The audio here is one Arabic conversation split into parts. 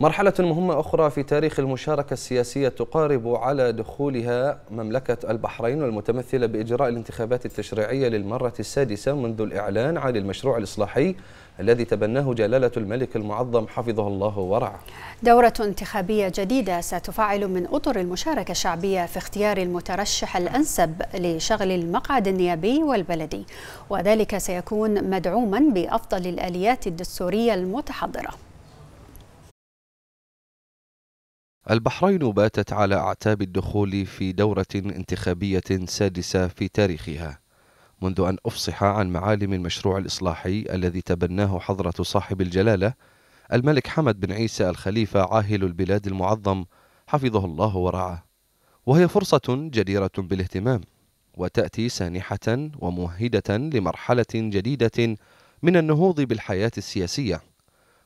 مرحلة مهمة أخرى في تاريخ المشاركة السياسية تقارب على دخولها مملكة البحرين والمتمثلة بإجراء الانتخابات التشريعية للمرة السادسة منذ الإعلان عن المشروع الإصلاحي الذي تبناه جلالة الملك المعظم حفظه الله ورعاه. دورة انتخابية جديدة ستفعل من أطر المشاركة الشعبية في اختيار المترشح الأنسب لشغل المقعد النيابي والبلدي وذلك سيكون مدعوما بأفضل الآليات الدستورية المتحضرة. البحرين باتت على اعتاب الدخول في دوره انتخابيه سادسه في تاريخها منذ ان افصح عن معالم المشروع الاصلاحي الذي تبناه حضره صاحب الجلاله الملك حمد بن عيسى الخليفه عاهل البلاد المعظم حفظه الله ورعاه وهي فرصه جديره بالاهتمام وتاتي سانحه وممهده لمرحله جديده من النهوض بالحياه السياسيه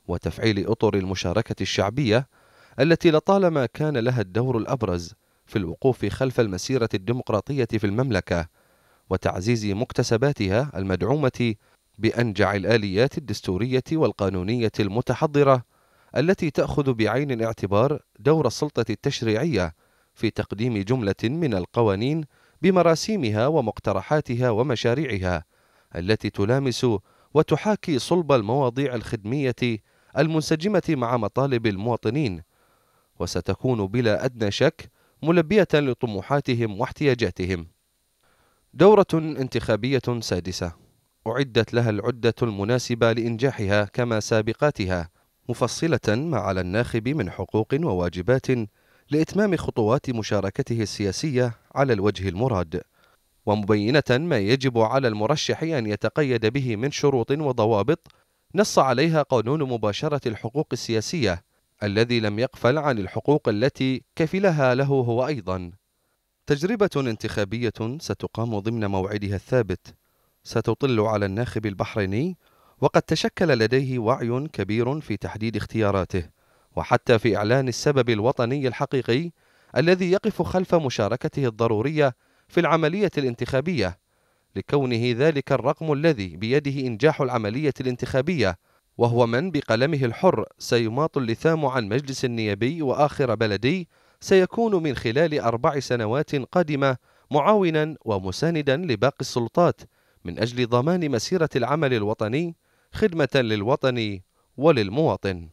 وتفعيل اطر المشاركه الشعبيه التي لطالما كان لها الدور الابرز في الوقوف خلف المسيره الديمقراطيه في المملكه وتعزيز مكتسباتها المدعومه بانجع الاليات الدستوريه والقانونيه المتحضره التي تاخذ بعين الاعتبار دور السلطه التشريعيه في تقديم جمله من القوانين بمراسيمها ومقترحاتها ومشاريعها التي تلامس وتحاكي صلب المواضيع الخدميه المنسجمه مع مطالب المواطنين وستكون بلا أدنى شك ملبية لطموحاتهم واحتياجاتهم. دورة انتخابية سادسة أعدت لها العدة المناسبة لإنجاحها كما سابقاتها مفصلة ما على الناخب من حقوق وواجبات لإتمام خطوات مشاركته السياسية على الوجه المراد ومبينة ما يجب على المرشح أن يتقيد به من شروط وضوابط نص عليها قانون مباشرة الحقوق السياسية الذي لم يقفل عن الحقوق التي كفلها له هو ايضا تجربه انتخابيه ستقام ضمن موعدها الثابت ستطل على الناخب البحريني وقد تشكل لديه وعي كبير في تحديد اختياراته وحتى في اعلان السبب الوطني الحقيقي الذي يقف خلف مشاركته الضروريه في العمليه الانتخابيه لكونه ذلك الرقم الذي بيده انجاح العمليه الانتخابيه وهو من بقلمه الحر سيماط اللثام عن مجلس النيابي وآخر بلدي سيكون من خلال أربع سنوات قادمة معاونا ومساندا لباقي السلطات من أجل ضمان مسيرة العمل الوطني خدمة للوطن وللمواطن